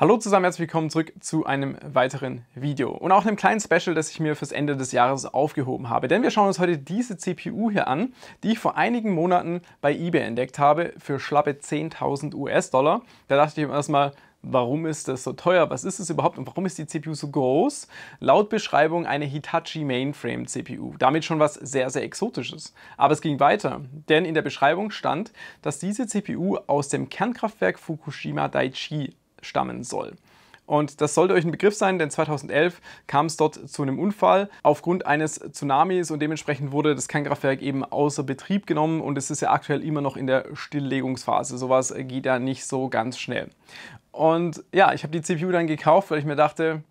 Hallo zusammen, herzlich willkommen zurück zu einem weiteren Video und auch einem kleinen Special, das ich mir fürs Ende des Jahres aufgehoben habe. Denn wir schauen uns heute diese CPU hier an, die ich vor einigen Monaten bei eBay entdeckt habe für schlappe 10.000 US-Dollar. Da dachte ich mir erstmal, Warum ist das so teuer? Was ist es überhaupt und warum ist die CPU so groß? Laut Beschreibung eine Hitachi Mainframe CPU. Damit schon was sehr, sehr Exotisches. Aber es ging weiter, denn in der Beschreibung stand, dass diese CPU aus dem Kernkraftwerk Fukushima Daiichi stammen soll. Und das sollte euch ein Begriff sein, denn 2011 kam es dort zu einem Unfall aufgrund eines Tsunamis und dementsprechend wurde das Kernkraftwerk eben außer Betrieb genommen und es ist ja aktuell immer noch in der Stilllegungsphase. Sowas geht ja nicht so ganz schnell. Und ja, ich habe die CPU dann gekauft, weil ich mir dachte,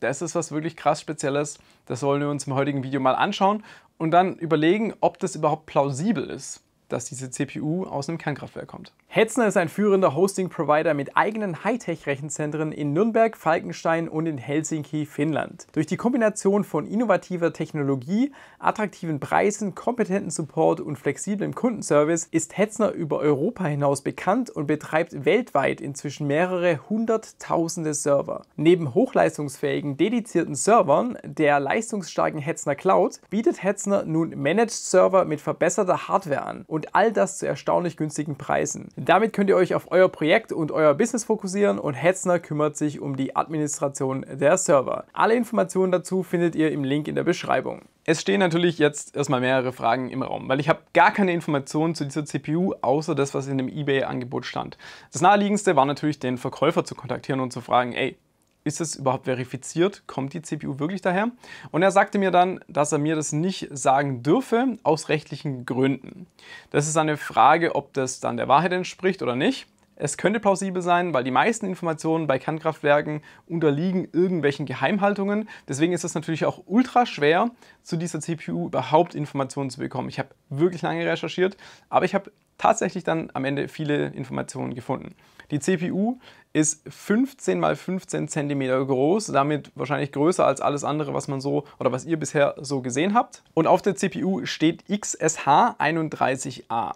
das ist was wirklich krass Spezielles. Das wollen wir uns im heutigen Video mal anschauen und dann überlegen, ob das überhaupt plausibel ist dass diese CPU aus einem Kernkraftwerk kommt. Hetzner ist ein führender Hosting-Provider mit eigenen Hightech-Rechenzentren in Nürnberg, Falkenstein und in Helsinki, Finnland. Durch die Kombination von innovativer Technologie, attraktiven Preisen, kompetenten Support und flexiblem Kundenservice ist Hetzner über Europa hinaus bekannt und betreibt weltweit inzwischen mehrere hunderttausende Server. Neben hochleistungsfähigen, dedizierten Servern der leistungsstarken Hetzner Cloud bietet Hetzner nun Managed Server mit verbesserter Hardware an und all das zu erstaunlich günstigen Preisen. Damit könnt ihr euch auf euer Projekt und euer Business fokussieren und Hetzner kümmert sich um die Administration der Server. Alle Informationen dazu findet ihr im Link in der Beschreibung. Es stehen natürlich jetzt erstmal mehrere Fragen im Raum, weil ich habe gar keine Informationen zu dieser CPU, außer das, was in dem eBay-Angebot stand. Das naheliegendste war natürlich, den Verkäufer zu kontaktieren und zu fragen, ey, ist es überhaupt verifiziert? Kommt die CPU wirklich daher? Und er sagte mir dann, dass er mir das nicht sagen dürfe, aus rechtlichen Gründen. Das ist eine Frage, ob das dann der Wahrheit entspricht oder nicht. Es könnte plausibel sein, weil die meisten Informationen bei Kernkraftwerken unterliegen irgendwelchen Geheimhaltungen. Deswegen ist es natürlich auch ultra schwer, zu dieser CPU überhaupt Informationen zu bekommen. Ich habe wirklich lange recherchiert, aber ich habe tatsächlich dann am Ende viele Informationen gefunden. Die CPU ist 15 mal 15 cm groß, damit wahrscheinlich größer als alles andere, was man so oder was ihr bisher so gesehen habt. Und auf der CPU steht XSH31A.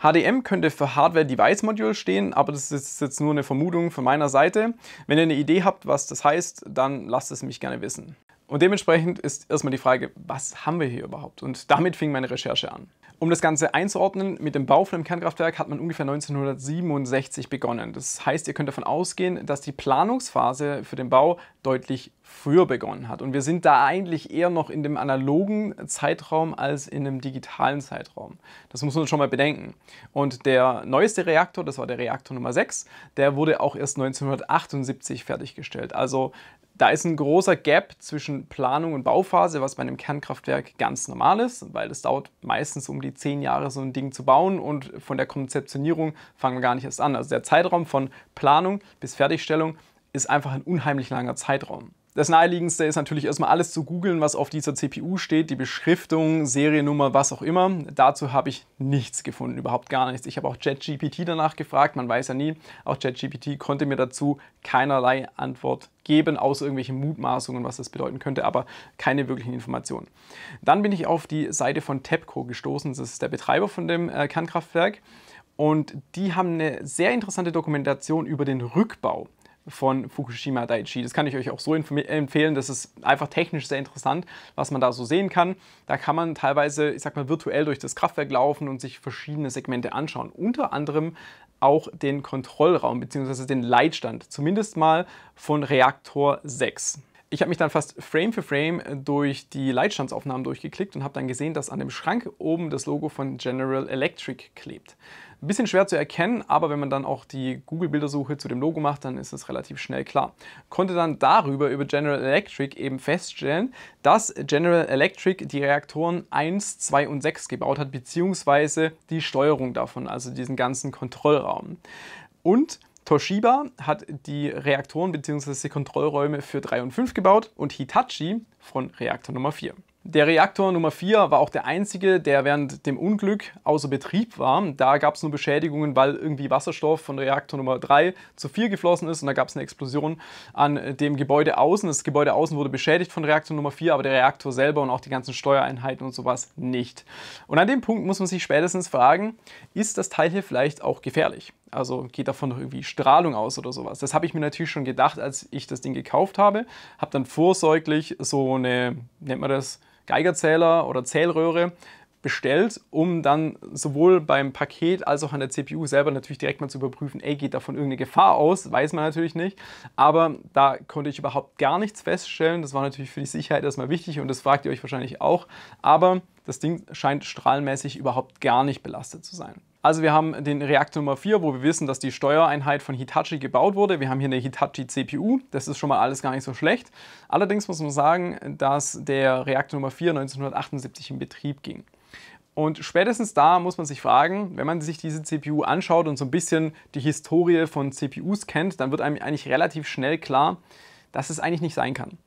HDM könnte für Hardware Device Module stehen, aber das ist jetzt nur eine Vermutung von meiner Seite. Wenn ihr eine Idee habt, was das heißt, dann lasst es mich gerne wissen. Und dementsprechend ist erstmal die Frage, was haben wir hier überhaupt? Und damit fing meine Recherche an. Um das Ganze einzuordnen, mit dem Bau von einem Kernkraftwerk hat man ungefähr 1967 begonnen. Das heißt, ihr könnt davon ausgehen, dass die Planungsphase für den Bau deutlich früher begonnen hat. Und wir sind da eigentlich eher noch in dem analogen Zeitraum als in dem digitalen Zeitraum. Das muss man schon mal bedenken. Und der neueste Reaktor, das war der Reaktor Nummer 6, der wurde auch erst 1978 fertiggestellt. Also da ist ein großer Gap zwischen Planung und Bauphase, was bei einem Kernkraftwerk ganz normal ist, weil es dauert meistens um die zehn Jahre, so ein Ding zu bauen und von der Konzeptionierung fangen wir gar nicht erst an. Also der Zeitraum von Planung bis Fertigstellung ist einfach ein unheimlich langer Zeitraum. Das naheliegendste ist natürlich erstmal alles zu googeln, was auf dieser CPU steht, die Beschriftung, Seriennummer, was auch immer. Dazu habe ich nichts gefunden, überhaupt gar nichts. Ich habe auch ChatGPT danach gefragt, man weiß ja nie. Auch ChatGPT konnte mir dazu keinerlei Antwort geben, außer irgendwelche Mutmaßungen, was das bedeuten könnte, aber keine wirklichen Informationen. Dann bin ich auf die Seite von TEPCO gestoßen, das ist der Betreiber von dem äh, Kernkraftwerk. Und die haben eine sehr interessante Dokumentation über den Rückbau von Fukushima Daiichi. Das kann ich euch auch so empfehlen, das ist einfach technisch sehr interessant, was man da so sehen kann. Da kann man teilweise, ich sag mal, virtuell durch das Kraftwerk laufen und sich verschiedene Segmente anschauen. Unter anderem auch den Kontrollraum bzw. den Leitstand, zumindest mal von Reaktor 6 ich habe mich dann fast Frame für Frame äh, durch die Leitstandsaufnahmen durchgeklickt und habe dann gesehen, dass an dem Schrank oben das Logo von General Electric klebt. Ein bisschen schwer zu erkennen, aber wenn man dann auch die Google-Bildersuche zu dem Logo macht, dann ist es relativ schnell klar. Konnte dann darüber über General Electric eben feststellen, dass General Electric die Reaktoren 1, 2 und 6 gebaut hat, beziehungsweise die Steuerung davon, also diesen ganzen Kontrollraum. Und Toshiba hat die Reaktoren bzw. Kontrollräume für 3 und 5 gebaut und Hitachi von Reaktor Nummer 4. Der Reaktor Nummer 4 war auch der einzige, der während dem Unglück außer Betrieb war. Da gab es nur Beschädigungen, weil irgendwie Wasserstoff von Reaktor Nummer 3 zu 4 geflossen ist und da gab es eine Explosion an dem Gebäude außen. Das Gebäude außen wurde beschädigt von Reaktor Nummer 4, aber der Reaktor selber und auch die ganzen Steuereinheiten und sowas nicht. Und an dem Punkt muss man sich spätestens fragen, ist das Teil hier vielleicht auch gefährlich? Also geht davon noch irgendwie Strahlung aus oder sowas. Das habe ich mir natürlich schon gedacht, als ich das Ding gekauft habe. Habe dann vorsorglich so eine, nennt man das, Geigerzähler oder Zählröhre bestellt, um dann sowohl beim Paket als auch an der CPU selber natürlich direkt mal zu überprüfen, ey, geht davon irgendeine Gefahr aus? Weiß man natürlich nicht. Aber da konnte ich überhaupt gar nichts feststellen. Das war natürlich für die Sicherheit erstmal wichtig und das fragt ihr euch wahrscheinlich auch. Aber das Ding scheint strahlenmäßig überhaupt gar nicht belastet zu sein. Also wir haben den Reaktor Nummer 4, wo wir wissen, dass die Steuereinheit von Hitachi gebaut wurde. Wir haben hier eine Hitachi CPU, das ist schon mal alles gar nicht so schlecht. Allerdings muss man sagen, dass der Reaktor Nummer 4 1978 in Betrieb ging. Und spätestens da muss man sich fragen, wenn man sich diese CPU anschaut und so ein bisschen die Historie von CPUs kennt, dann wird einem eigentlich relativ schnell klar, dass es eigentlich nicht sein kann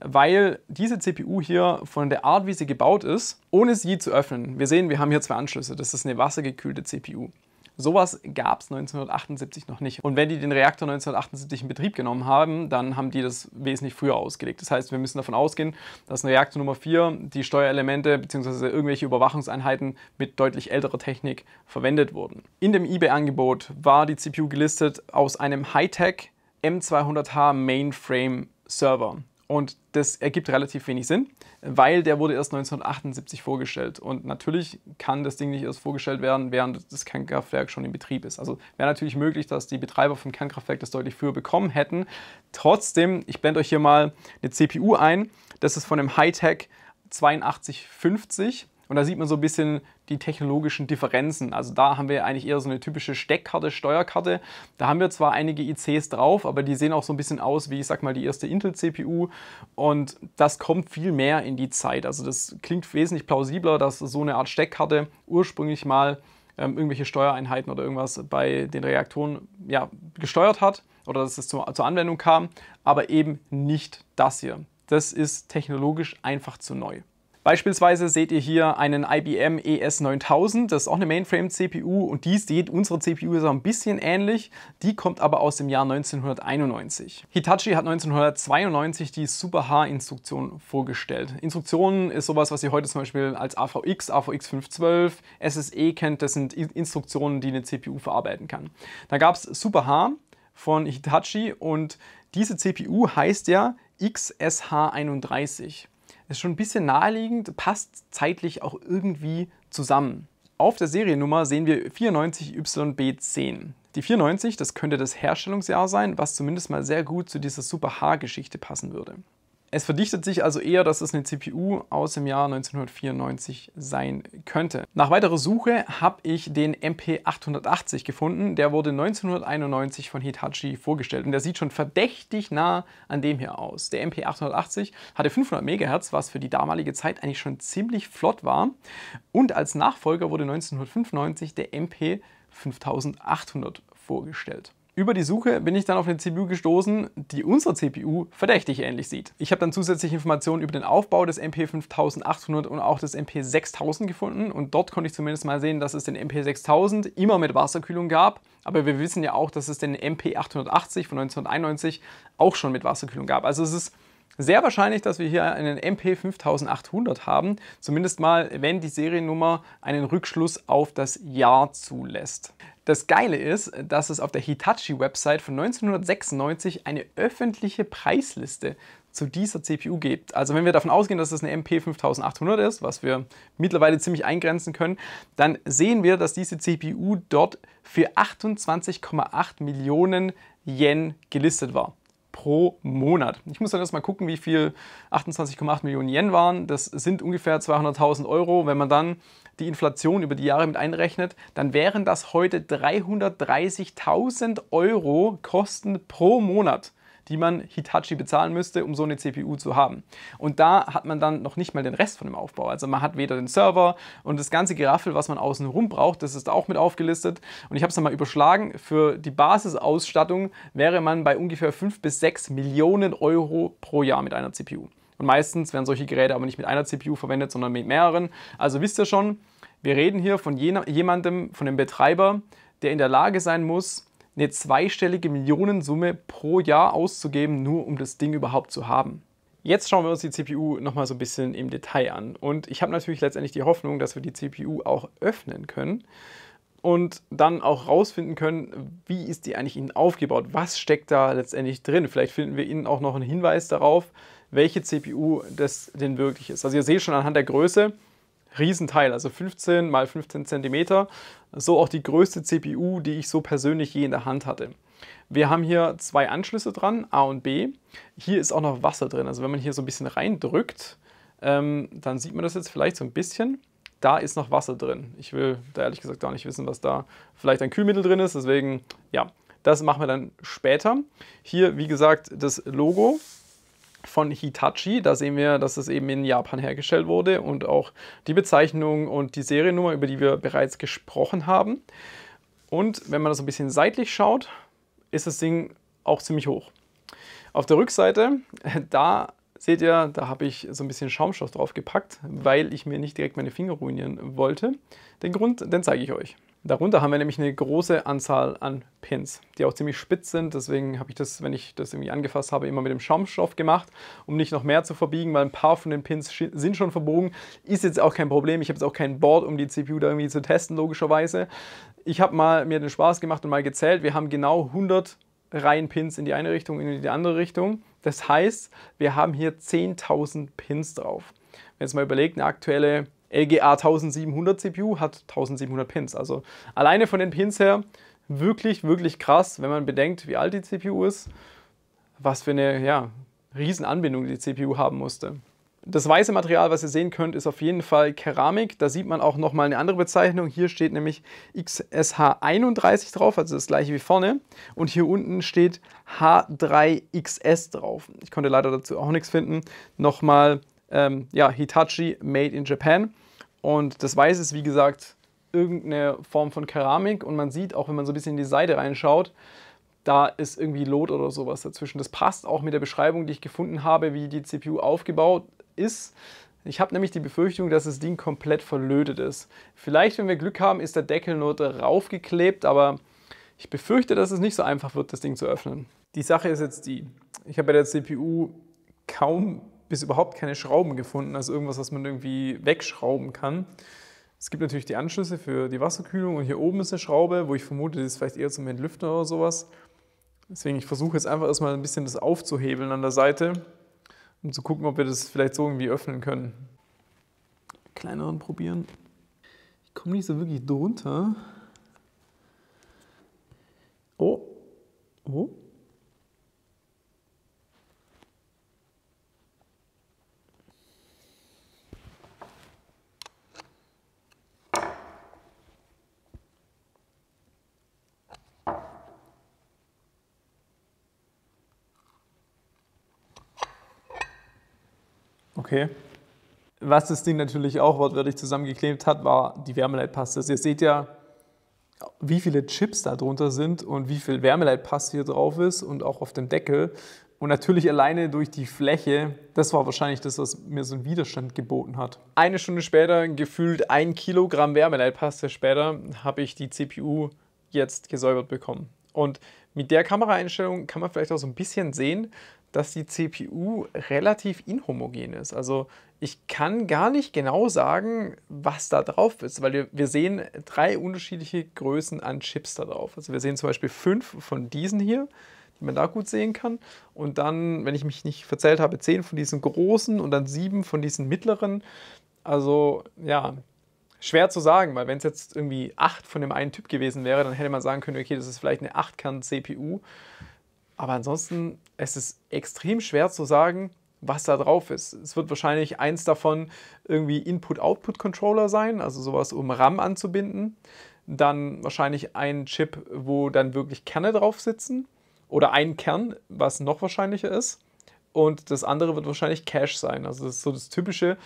weil diese CPU hier von der Art, wie sie gebaut ist, ohne sie zu öffnen, wir sehen, wir haben hier zwei Anschlüsse, das ist eine wassergekühlte CPU. Sowas gab es 1978 noch nicht. Und wenn die den Reaktor 1978 in Betrieb genommen haben, dann haben die das wesentlich früher ausgelegt. Das heißt, wir müssen davon ausgehen, dass ein Reaktor Nummer 4 die Steuerelemente bzw. irgendwelche Überwachungseinheiten mit deutlich älterer Technik verwendet wurden. In dem eBay-Angebot war die CPU gelistet aus einem Hightech M200H Mainframe Server. Und das ergibt relativ wenig Sinn, weil der wurde erst 1978 vorgestellt. Und natürlich kann das Ding nicht erst vorgestellt werden, während das Kernkraftwerk schon in Betrieb ist. Also wäre natürlich möglich, dass die Betreiber vom Kernkraftwerk das deutlich früher bekommen hätten. Trotzdem, ich blende euch hier mal eine CPU ein. Das ist von dem Hightech 8250. Und da sieht man so ein bisschen die technologischen Differenzen. Also da haben wir eigentlich eher so eine typische Steckkarte, Steuerkarte. Da haben wir zwar einige ICs drauf, aber die sehen auch so ein bisschen aus wie, ich sag mal, die erste Intel-CPU. Und das kommt viel mehr in die Zeit. Also das klingt wesentlich plausibler, dass so eine Art Steckkarte ursprünglich mal ähm, irgendwelche Steuereinheiten oder irgendwas bei den Reaktoren ja, gesteuert hat oder dass es zur, zur Anwendung kam, aber eben nicht das hier. Das ist technologisch einfach zu neu. Beispielsweise seht ihr hier einen IBM ES9000, das ist auch eine Mainframe-CPU und die sieht unsere CPU so ein bisschen ähnlich, die kommt aber aus dem Jahr 1991. Hitachi hat 1992 die Super H-Instruktion vorgestellt. Instruktionen ist sowas, was ihr heute zum Beispiel als AVX, AVX 512, SSE kennt, das sind Instruktionen, die eine CPU verarbeiten kann. Da gab es Super H von Hitachi und diese CPU heißt ja XSH31 ist schon ein bisschen naheliegend, passt zeitlich auch irgendwie zusammen. Auf der Seriennummer sehen wir 94YB10. Die 94, das könnte das Herstellungsjahr sein, was zumindest mal sehr gut zu dieser Super-H-Geschichte passen würde. Es verdichtet sich also eher, dass es eine CPU aus dem Jahr 1994 sein könnte. Nach weiterer Suche habe ich den MP880 gefunden. Der wurde 1991 von Hitachi vorgestellt und der sieht schon verdächtig nah an dem hier aus. Der MP880 hatte 500 MHz, was für die damalige Zeit eigentlich schon ziemlich flott war. Und als Nachfolger wurde 1995 der MP5800 vorgestellt. Über die Suche bin ich dann auf eine CPU gestoßen, die unsere CPU verdächtig ähnlich sieht. Ich habe dann zusätzliche Informationen über den Aufbau des MP5800 und auch des MP6000 gefunden und dort konnte ich zumindest mal sehen, dass es den MP6000 immer mit Wasserkühlung gab, aber wir wissen ja auch, dass es den MP880 von 1991 auch schon mit Wasserkühlung gab. Also es ist sehr wahrscheinlich, dass wir hier einen MP5800 haben, zumindest mal, wenn die Seriennummer einen Rückschluss auf das Jahr zulässt. Das Geile ist, dass es auf der Hitachi-Website von 1996 eine öffentliche Preisliste zu dieser CPU gibt. Also wenn wir davon ausgehen, dass es eine MP5800 ist, was wir mittlerweile ziemlich eingrenzen können, dann sehen wir, dass diese CPU dort für 28,8 Millionen Yen gelistet war pro Monat. Ich muss dann erstmal gucken, wie viel 28,8 Millionen Yen waren. Das sind ungefähr 200.000 Euro. Wenn man dann die Inflation über die Jahre mit einrechnet, dann wären das heute 330.000 Euro Kosten pro Monat die man Hitachi bezahlen müsste, um so eine CPU zu haben. Und da hat man dann noch nicht mal den Rest von dem Aufbau. Also man hat weder den Server und das ganze Geraffel, was man außenrum braucht, das ist auch mit aufgelistet. Und ich habe es mal überschlagen, für die Basisausstattung wäre man bei ungefähr 5 bis 6 Millionen Euro pro Jahr mit einer CPU. Und meistens werden solche Geräte aber nicht mit einer CPU verwendet, sondern mit mehreren. Also wisst ihr schon, wir reden hier von jemandem, von einem Betreiber, der in der Lage sein muss, eine zweistellige Millionensumme pro Jahr auszugeben, nur um das Ding überhaupt zu haben. Jetzt schauen wir uns die CPU nochmal so ein bisschen im Detail an. Und ich habe natürlich letztendlich die Hoffnung, dass wir die CPU auch öffnen können und dann auch rausfinden können, wie ist die eigentlich innen aufgebaut, was steckt da letztendlich drin. Vielleicht finden wir innen auch noch einen Hinweis darauf, welche CPU das denn wirklich ist. Also ihr seht schon anhand der Größe, Riesenteil, also 15 mal 15 cm. So auch die größte CPU, die ich so persönlich je in der Hand hatte. Wir haben hier zwei Anschlüsse dran, A und B. Hier ist auch noch Wasser drin. Also wenn man hier so ein bisschen reindrückt, ähm, dann sieht man das jetzt vielleicht so ein bisschen. Da ist noch Wasser drin. Ich will da ehrlich gesagt gar nicht wissen, was da vielleicht ein Kühlmittel drin ist. Deswegen, ja, das machen wir dann später. Hier, wie gesagt, das Logo von Hitachi. Da sehen wir, dass es eben in Japan hergestellt wurde und auch die Bezeichnung und die Seriennummer, über die wir bereits gesprochen haben. Und wenn man das ein bisschen seitlich schaut, ist das Ding auch ziemlich hoch. Auf der Rückseite, da seht ihr, da habe ich so ein bisschen Schaumstoff drauf gepackt, weil ich mir nicht direkt meine Finger ruinieren wollte. Den Grund, den zeige ich euch. Darunter haben wir nämlich eine große Anzahl an Pins, die auch ziemlich spitz sind. Deswegen habe ich das, wenn ich das irgendwie angefasst habe, immer mit dem Schaumstoff gemacht, um nicht noch mehr zu verbiegen, weil ein paar von den Pins sind schon verbogen. Ist jetzt auch kein Problem. Ich habe jetzt auch kein Board, um die CPU da irgendwie zu testen, logischerweise. Ich habe mal mir den Spaß gemacht und mal gezählt. Wir haben genau 100 Reihen Pins in die eine Richtung, und in die andere Richtung. Das heißt, wir haben hier 10.000 Pins drauf. Wenn jetzt mal überlegt, eine aktuelle LGA 1700 CPU hat 1700 Pins. Also alleine von den Pins her wirklich, wirklich krass, wenn man bedenkt, wie alt die CPU ist, was für eine ja, Riesenanbindung die CPU haben musste. Das weiße Material, was ihr sehen könnt, ist auf jeden Fall Keramik. Da sieht man auch nochmal eine andere Bezeichnung. Hier steht nämlich XSH31 drauf, also das gleiche wie vorne. Und hier unten steht H3XS drauf. Ich konnte leider dazu auch nichts finden. Nochmal ähm, ja, Hitachi Made in Japan. Und das Weiß ist, wie gesagt, irgendeine Form von Keramik. Und man sieht, auch wenn man so ein bisschen in die Seite reinschaut, da ist irgendwie Lot oder sowas dazwischen. Das passt auch mit der Beschreibung, die ich gefunden habe, wie die CPU aufgebaut ist. Ich habe nämlich die Befürchtung, dass das Ding komplett verlötet ist. Vielleicht, wenn wir Glück haben, ist der Deckel nur darauf geklebt, aber ich befürchte, dass es nicht so einfach wird, das Ding zu öffnen. Die Sache ist jetzt die, ich habe bei der CPU kaum bis überhaupt keine Schrauben gefunden, also irgendwas, was man irgendwie wegschrauben kann. Es gibt natürlich die Anschlüsse für die Wasserkühlung und hier oben ist eine Schraube, wo ich vermute, das ist vielleicht eher zum Entlüfter oder sowas. Deswegen, ich versuche jetzt einfach erstmal ein bisschen das aufzuhebeln an der Seite, um zu gucken, ob wir das vielleicht so irgendwie öffnen können. Kleineren probieren. Ich komme nicht so wirklich drunter. Oh. Oh. Okay. Was das Ding natürlich auch wortwörtlich zusammengeklebt hat, war die Wärmeleitpaste. Also ihr seht ja, wie viele Chips da drunter sind und wie viel Wärmeleitpaste hier drauf ist und auch auf dem Deckel. Und natürlich alleine durch die Fläche, das war wahrscheinlich das, was mir so einen Widerstand geboten hat. Eine Stunde später, gefühlt ein Kilogramm Wärmeleitpaste später, habe ich die CPU jetzt gesäubert bekommen. Und mit der Kameraeinstellung kann man vielleicht auch so ein bisschen sehen, dass die CPU relativ inhomogen ist. Also ich kann gar nicht genau sagen, was da drauf ist, weil wir, wir sehen drei unterschiedliche Größen an Chips da drauf. Also wir sehen zum Beispiel fünf von diesen hier, die man da gut sehen kann. Und dann, wenn ich mich nicht verzählt habe, zehn von diesen großen und dann sieben von diesen mittleren. Also ja, schwer zu sagen, weil wenn es jetzt irgendwie 8 von dem einen Typ gewesen wäre, dann hätte man sagen können, okay, das ist vielleicht eine 8-Kern-CPU. Aber ansonsten, es ist extrem schwer zu sagen, was da drauf ist. Es wird wahrscheinlich eins davon irgendwie Input-Output-Controller sein, also sowas, um RAM anzubinden. Dann wahrscheinlich ein Chip, wo dann wirklich Kerne drauf sitzen. Oder ein Kern, was noch wahrscheinlicher ist. Und das andere wird wahrscheinlich Cache sein. Also das ist so das Typische,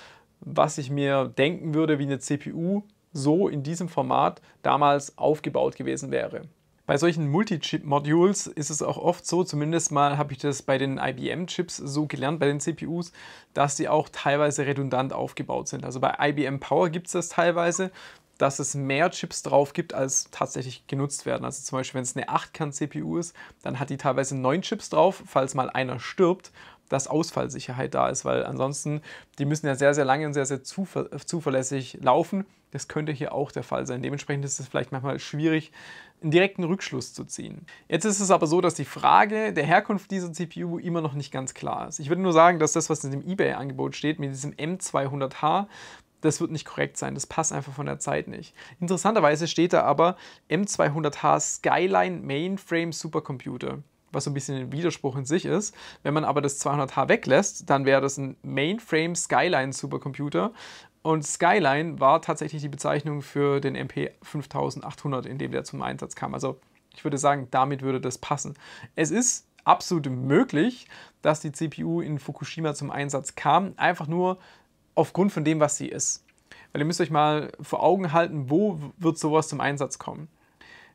was ich mir denken würde, wie eine CPU so in diesem Format damals aufgebaut gewesen wäre. Bei solchen Multi-Chip-Modules ist es auch oft so, zumindest mal habe ich das bei den IBM-Chips so gelernt, bei den CPUs, dass die auch teilweise redundant aufgebaut sind. Also bei IBM Power gibt es das teilweise, dass es mehr Chips drauf gibt, als tatsächlich genutzt werden. Also zum Beispiel, wenn es eine 8-Kern-CPU ist, dann hat die teilweise 9 Chips drauf. Falls mal einer stirbt, dass Ausfallsicherheit da ist, weil ansonsten, die müssen ja sehr, sehr lange und sehr, sehr zuver zuverlässig laufen. Das könnte hier auch der Fall sein. Dementsprechend ist es vielleicht manchmal schwierig, einen direkten Rückschluss zu ziehen. Jetzt ist es aber so, dass die Frage der Herkunft dieser CPU immer noch nicht ganz klar ist. Ich würde nur sagen, dass das, was in dem eBay-Angebot steht, mit diesem M200H, das wird nicht korrekt sein. Das passt einfach von der Zeit nicht. Interessanterweise steht da aber M200H Skyline Mainframe Supercomputer was so ein bisschen ein Widerspruch in sich ist. Wenn man aber das 200H weglässt, dann wäre das ein Mainframe Skyline Supercomputer. Und Skyline war tatsächlich die Bezeichnung für den MP 5800, in dem der zum Einsatz kam. Also ich würde sagen, damit würde das passen. Es ist absolut möglich, dass die CPU in Fukushima zum Einsatz kam, einfach nur aufgrund von dem, was sie ist. Weil ihr müsst euch mal vor Augen halten, wo wird sowas zum Einsatz kommen.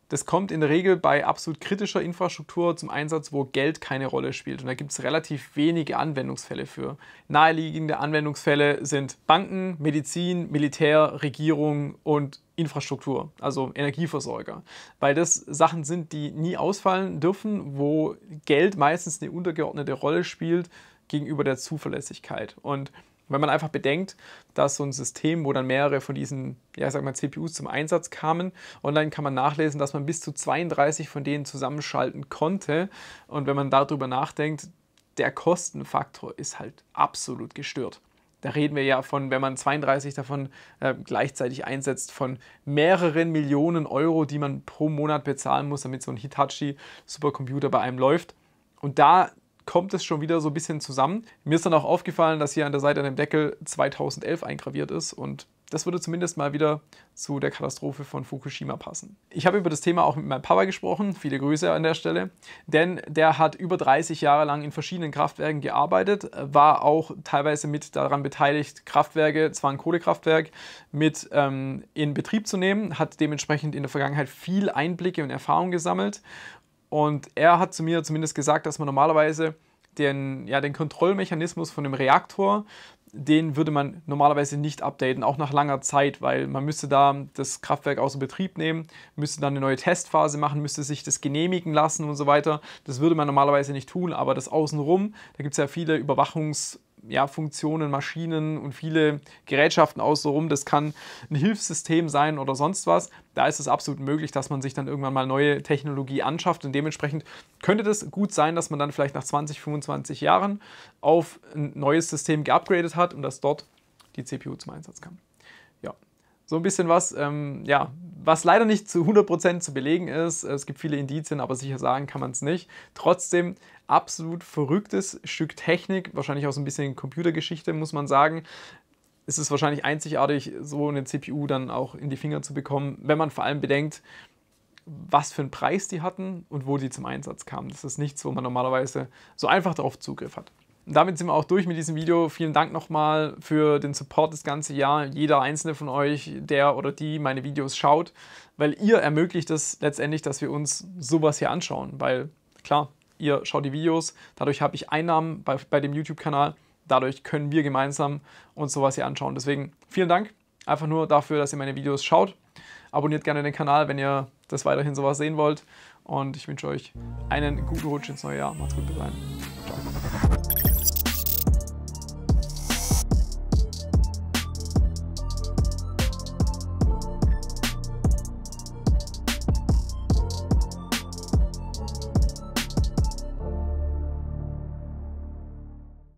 Das kommt in der Regel bei absolut kritischer Infrastruktur zum Einsatz, wo Geld keine Rolle spielt. Und da gibt es relativ wenige Anwendungsfälle für. Naheliegende Anwendungsfälle sind Banken, Medizin, Militär, Regierung und Infrastruktur, also Energieversorger. Weil das Sachen sind, die nie ausfallen dürfen, wo Geld meistens eine untergeordnete Rolle spielt gegenüber der Zuverlässigkeit. Und wenn man einfach bedenkt, dass so ein System, wo dann mehrere von diesen, ja, sag mal, CPUs zum Einsatz kamen, online kann man nachlesen, dass man bis zu 32 von denen zusammenschalten konnte. Und wenn man darüber nachdenkt, der Kostenfaktor ist halt absolut gestört. Da reden wir ja von, wenn man 32 davon äh, gleichzeitig einsetzt, von mehreren Millionen Euro, die man pro Monat bezahlen muss, damit so ein Hitachi-Supercomputer bei einem läuft. Und da kommt es schon wieder so ein bisschen zusammen. Mir ist dann auch aufgefallen, dass hier an der Seite an dem Deckel 2011 eingraviert ist und das würde zumindest mal wieder zu der Katastrophe von Fukushima passen. Ich habe über das Thema auch mit meinem Papa gesprochen, viele Grüße an der Stelle, denn der hat über 30 Jahre lang in verschiedenen Kraftwerken gearbeitet, war auch teilweise mit daran beteiligt, Kraftwerke, zwar ein Kohlekraftwerk, mit ähm, in Betrieb zu nehmen, hat dementsprechend in der Vergangenheit viel Einblicke und Erfahrung gesammelt und er hat zu mir zumindest gesagt, dass man normalerweise den, ja, den Kontrollmechanismus von dem Reaktor, den würde man normalerweise nicht updaten, auch nach langer Zeit, weil man müsste da das Kraftwerk außer Betrieb nehmen, müsste dann eine neue Testphase machen, müsste sich das genehmigen lassen und so weiter. Das würde man normalerweise nicht tun, aber das Außenrum, da gibt es ja viele Überwachungs- ja, Funktionen, Maschinen und viele Gerätschaften außenrum. Das kann ein Hilfssystem sein oder sonst was. Da ist es absolut möglich, dass man sich dann irgendwann mal neue Technologie anschafft und dementsprechend könnte das gut sein, dass man dann vielleicht nach 20, 25 Jahren auf ein neues System geupgradet hat und dass dort die CPU zum Einsatz kam. Ja, so ein bisschen was, ähm, ja, was leider nicht zu 100% zu belegen ist. Es gibt viele Indizien, aber sicher sagen kann man es nicht. Trotzdem absolut verrücktes Stück Technik, wahrscheinlich auch so ein bisschen Computergeschichte, muss man sagen. Es ist wahrscheinlich einzigartig, so eine CPU dann auch in die Finger zu bekommen, wenn man vor allem bedenkt, was für einen Preis die hatten und wo die zum Einsatz kamen. Das ist nichts, wo man normalerweise so einfach darauf Zugriff hat damit sind wir auch durch mit diesem Video. Vielen Dank nochmal für den Support das ganze Jahr. Jeder einzelne von euch, der oder die meine Videos schaut, weil ihr ermöglicht es letztendlich, dass wir uns sowas hier anschauen. Weil klar, ihr schaut die Videos, dadurch habe ich Einnahmen bei, bei dem YouTube-Kanal, dadurch können wir gemeinsam uns sowas hier anschauen. Deswegen vielen Dank einfach nur dafür, dass ihr meine Videos schaut. Abonniert gerne den Kanal, wenn ihr das weiterhin sowas sehen wollt. Und ich wünsche euch einen guten Rutsch ins neue Jahr. Macht's gut, bis dahin. Ciao.